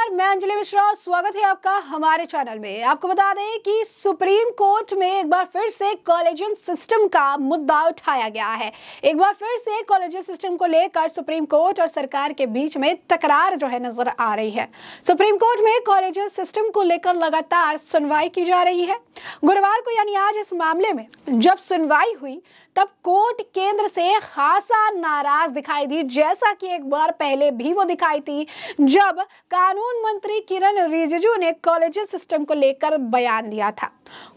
नमस्कार मैं अंजलि मिश्रा स्वागत है आपका हमारे चैनल में आपको बता दें कि सुप्रीम कोर्ट में एक बार फिर से कॉलेजन सिस्टम का मुद्दा उठाया गया है एक बार फिर से कॉलेजियन सिस्टम को लेकर सुप्रीम कोर्ट और सरकार के बीच में तकरार जो है नजर आ रही है सुप्रीम कोर्ट में कॉलेज सिस्टम को लेकर लगातार सुनवाई की जा रही है गुरुवार को यानी आज इस मामले में जब सुनवाई हुई तब कोर्ट केंद्र से खासा नाराज दिखाई दी जैसा कि एक बार पहले भी वो दिखाई थी जब कानून कानून मंत्री किरण रिजिजू ने कॉलेज सिस्टम को लेकर बयान दिया था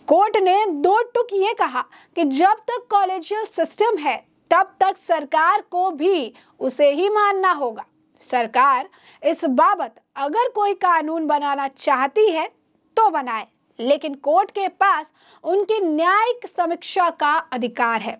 कोर्ट ने दो टुक ये कहा कि जब तक कॉलेजियल सिस्टम है तब तक सरकार को भी उसे ही मानना होगा सरकार इस बाबत अगर कोई कानून बनाना चाहती है तो बनाए लेकिन कोर्ट के पास उनकी न्यायिक समीक्षा का अधिकार है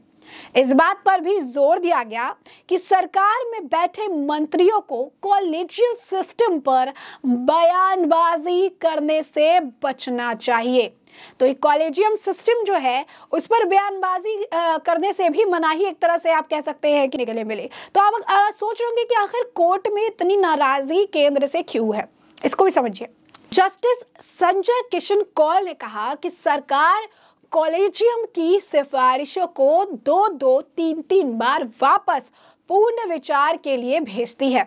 इस बात पर भी जोर दिया गया कि सरकार में बैठे मंत्रियों को कॉलेजियल सिस्टम पर बयानबाजी करने से बचना चाहिए तो ये कॉलेजियम सिस्टम जो है उस पर बयानबाजी करने से भी मनाही एक तरह से आप कह सकते हैं कि निकले मिले तो आप सोच रहे होंगे कि आखिर कोर्ट में इतनी नाराजगी केंद्र से क्यों है इसको भी समझिए जस्टिस संजय किशन कौल ने कहा कि सरकार कॉलेजियम की सिफारिशों को दो दो तीन तीन बार वापस पूर्ण विचार के लिए भेजती है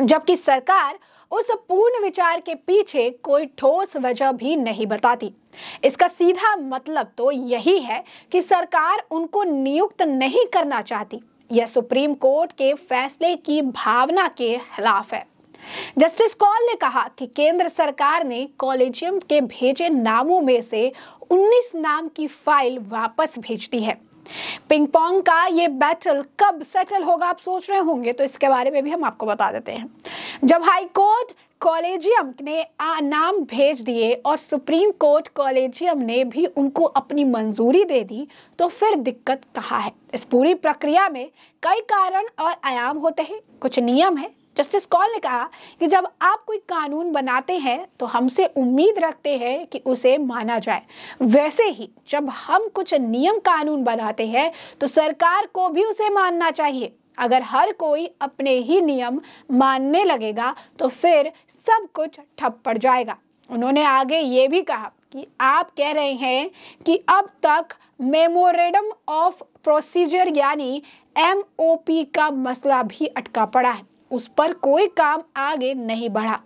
जबकि सरकार उस पूर्ण विचार के पीछे कोई ठोस वजह भी नहीं बताती इसका सीधा मतलब तो यही है कि सरकार उनको नियुक्त नहीं करना चाहती यह सुप्रीम कोर्ट के फैसले की भावना के खिलाफ है जस्टिस कॉल ने कहा कि केंद्र सरकार ने कॉलेजियम के भेजे नामों में से 19 नाम की फाइल वापस भेज दी है पिंग पोंग का ये बैटल कब सेटल होगा आप सोच रहे होंगे तो इसके बारे में भी हम आपको बता देते हैं जब हाई कोर्ट कॉलेजियम ने नाम भेज दिए और सुप्रीम कोर्ट कॉलेजियम ने भी उनको अपनी मंजूरी दे दी तो फिर दिक्कत कहाँ है इस पूरी प्रक्रिया में कई कारण और आयाम होते हैं कुछ नियम हैं जस्टिस कॉल ने कहा कि जब आप कोई कानून बनाते हैं तो हमसे उम्मीद रखते हैं कि उसे माना जाए वैसे ही जब हम कुछ नियम कानून बनाते हैं तो सरकार को भी उसे मानना चाहिए अगर हर कोई अपने ही नियम मानने लगेगा तो फिर सब कुछ ठप पड़ जाएगा उन्होंने आगे ये भी कहा कि आप कह रहे हैं कि अब तक मेमोरेंडम ऑफ प्रोसीजर यानी एम का मसला भी अटका पड़ा है उस पर कोई काम आगे नहीं बढ़ा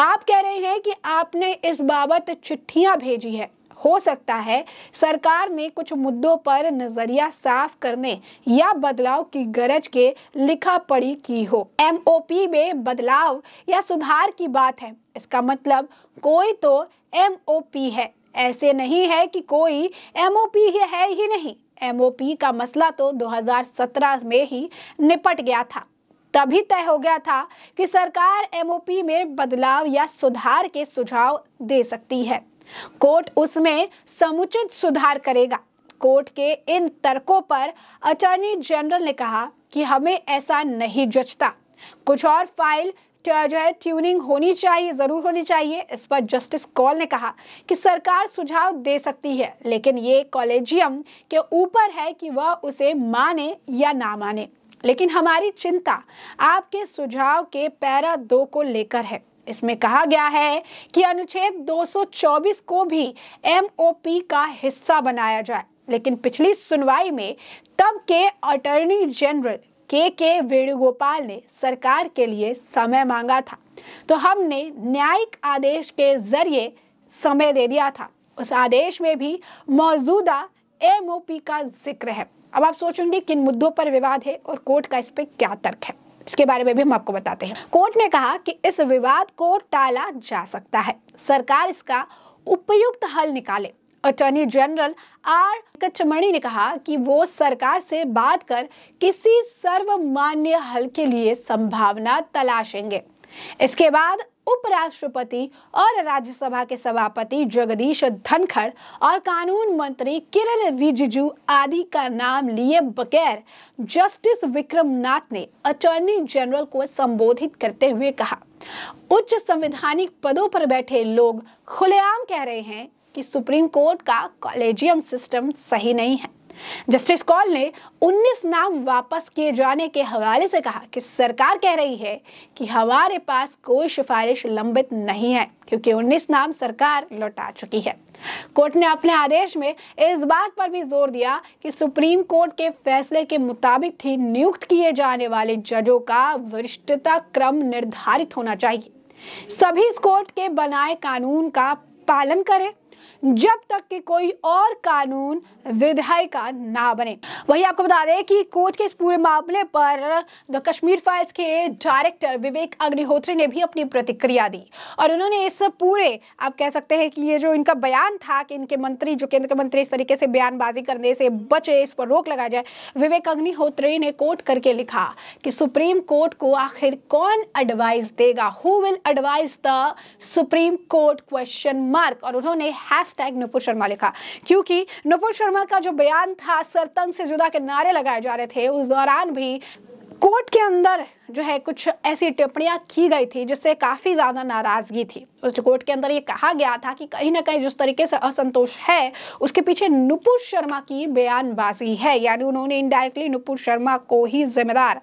आप कह रहे हैं कि आपने इस बाबत चिट्ठियां भेजी है हो सकता है सरकार ने कुछ मुद्दों पर नजरिया साफ करने या बदलाव की गरज के लिखा पड़ी की हो एमओपी में बदलाव या सुधार की बात है इसका मतलब कोई तो एमओपी है ऐसे नहीं है कि कोई एमओपी है ही नहीं एमओपी का मसला तो 2017 में ही निपट गया था तभी तय हो गया था कि सरकार एमओपी में बदलाव या सुधार के सुझाव दे सकती है कोर्ट उसमें समुचित सुधार करेगा कोर्ट के इन तर्कों पर अटॉर्नी जनरल ने कहा कि हमें ऐसा नहीं जचता कुछ और फाइल जो है ट्यूनिंग होनी चाहिए जरूर होनी चाहिए इस पर जस्टिस कॉल ने कहा कि सरकार सुझाव दे सकती है लेकिन ये कॉलेजियम के ऊपर है कि वह उसे माने या ना माने लेकिन हमारी चिंता आपके सुझाव के पैरा दो को लेकर है इसमें कहा गया है कि अनुच्छेद 224 को भी एमओपी का हिस्सा बनाया जाए लेकिन पिछली सुनवाई में तब के अटॉर्नी जनरल के के वेणुगोपाल ने सरकार के लिए समय मांगा था तो हमने न्यायिक आदेश के जरिए समय दे दिया था उस आदेश में भी मौजूदा एमओपी का जिक्र है अब आप सोचेंगे किन मुद्दों पर विवाद है और कोर्ट का इस पर क्या तर्क है इसके बारे में भी हम आपको बताते हैं कोर्ट ने कहा कि इस विवाद को टाला जा सकता है सरकार इसका उपयुक्त हल निकाले अटॉर्नी जनरल आर कचमणी ने कहा कि वो सरकार से बात कर किसी सर्वमान्य हल के लिए संभावना तलाशेंगे इसके बाद उपराष्ट्रपति और राज्यसभा के सभापति जगदीश धनखड़ और कानून मंत्री किरण रिजिजू आदि का नाम लिए बगैर जस्टिस विक्रमनाथ ने अटॉर्नी जनरल को संबोधित करते हुए कहा उच्च संवैधानिक पदों पर बैठे लोग खुलेआम कह रहे हैं कि सुप्रीम कोर्ट का कॉलेजियम सिस्टम सही नहीं है जस्टिस कॉल ने 19 नाम वापस किए जाने के हवाले से कहा कि सरकार कह रही है कि हमारे पास कोई सिफारिश लंबित नहीं है क्योंकि 19 नाम सरकार लौटा चुकी है कोर्ट ने अपने आदेश में इस बात पर भी जोर दिया कि सुप्रीम कोर्ट के फैसले के मुताबिक ही नियुक्त किए जाने वाले जजों का वरिष्ठता क्रम निर्धारित होना चाहिए सभी कोर्ट के बनाए कानून का पालन करें जब तक कि कोई और कानून विधायिका ना बने वही आपको बता दें कि कोर्ट के इस पूरे मामले पर द कश्मीर फाइल्स के डायरेक्टर विवेक अग्निहोत्री ने भी अपनी प्रतिक्रिया दी और उन्होंने इस पूरे आप कह सकते हैं कि ये जो इनका बयान था कि इनके मंत्री जो केंद्र के मंत्री इस तरीके से बयानबाजी करने से बचे इस पर रोक लगाया जाए विवेक अग्निहोत्री ने कोर्ट करके लिखा कि सुप्रीम कोर्ट को आखिर कौन एडवाइस देगा who will advise the supreme court question mark और उन्होंने हैश टैग नुपुर शर्मा लिखा क्योंकि नुपुर शर्मा का जो बयान था सरतन से जुदा के नारे लगाए जा रहे थे उस दौरान भी कोर्ट के अंदर जो है कुछ ऐसी टिप्पणियां की गई थी जिससे काफ़ी ज़्यादा नाराज़गी थी उस रिपोर्ट के अंदर ये कहा गया था कि कहीं ना कहीं जिस तरीके से असंतोष है उसके पीछे नुपुर शर्मा की बयानबाजी है यानी उन्होंने इनडायरेक्टली नुपुर शर्मा को ही जिम्मेदार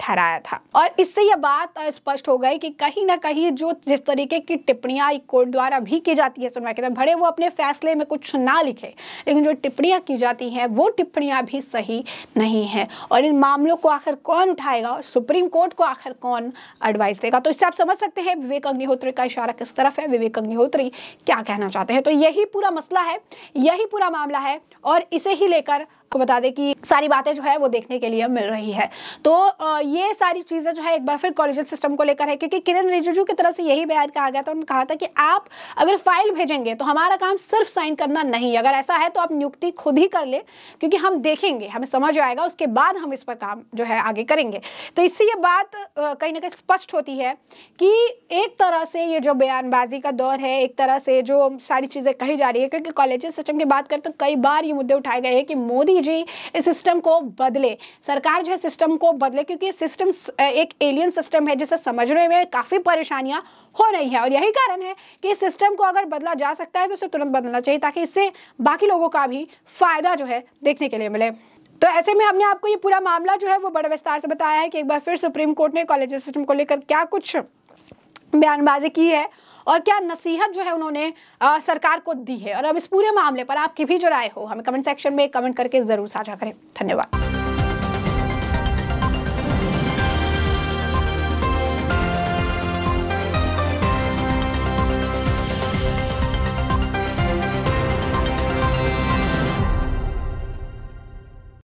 ठहराया था और इससे यह बात स्पष्ट हो गई कि कहीं ना कहीं जो जिस तरीके की टिप्पणियां कोर्ट द्वारा भी की जाती है सुनवाई के दौरान भले वो अपने फैसले में कुछ ना लिखे लेकिन जो टिप्पणियां की जाती हैं वो टिप्पणियां भी सही नहीं है और इन मामलों को आखिर कौन उठाएगा और सुप्रीम कोर्ट को आखिर कौन एडवाइस देगा तो इससे आप समझ सकते हैं विवेक अग्निहोत्री का इशारा किस तरह तरफ है विवेक अग्निहोत्री क्या कहना चाहते हैं तो यही पूरा मसला है यही पूरा मामला है और इसे ही लेकर आपको बता दें कि सारी बातें जो है वो देखने के लिए मिल रही है तो ये सारी चीज़ें जो है एक बार फिर कॉलेजियल सिस्टम को लेकर है क्योंकि किरण रिजिजू की तरफ से यही बयान कहा गया था उन्होंने कहा था कि आप अगर फाइल भेजेंगे तो हमारा काम सिर्फ साइन करना नहीं अगर ऐसा है तो आप नियुक्ति खुद ही कर ले क्योंकि हम देखेंगे हमें समझ आएगा उसके बाद हम इस पर काम जो है आगे करेंगे तो इससे ये बात कहीं ना कहीं स्पष्ट होती है कि एक तरह से ये जो बयानबाजी का दौर है एक तरह से जो सारी चीज़ें कही जा रही है क्योंकि कॉलेज सिस्टम की बात करें तो कई बार ये मुद्दे उठाए गए हैं कि मोदी जी इस सिस्टम को बदले सरकार जो है सिस्टम को बदले क्योंकि सिस्टम एक एलियन सिस्टम है जिसे समझने में काफ़ी परेशानियां हो रही है और यही कारण है कि इस सिस्टम को अगर बदला जा सकता है तो उसे तुरंत बदलना चाहिए ताकि इससे बाकी लोगों का भी फायदा जो है देखने के लिए मिले तो ऐसे में हमने आपको ये पूरा मामला जो है वो बड़े विस्तार से बताया है कि एक बार फिर सुप्रीम कोर्ट ने कॉलेज सिस्टम को लेकर क्या कुछ बयानबाजी की है और क्या नसीहत जो है उन्होंने आ, सरकार को दी है और अब इस पूरे मामले पर आपकी भी जो राय हो हमें कमेंट सेक्शन में कमेंट करके ज़रूर साझा करें धन्यवाद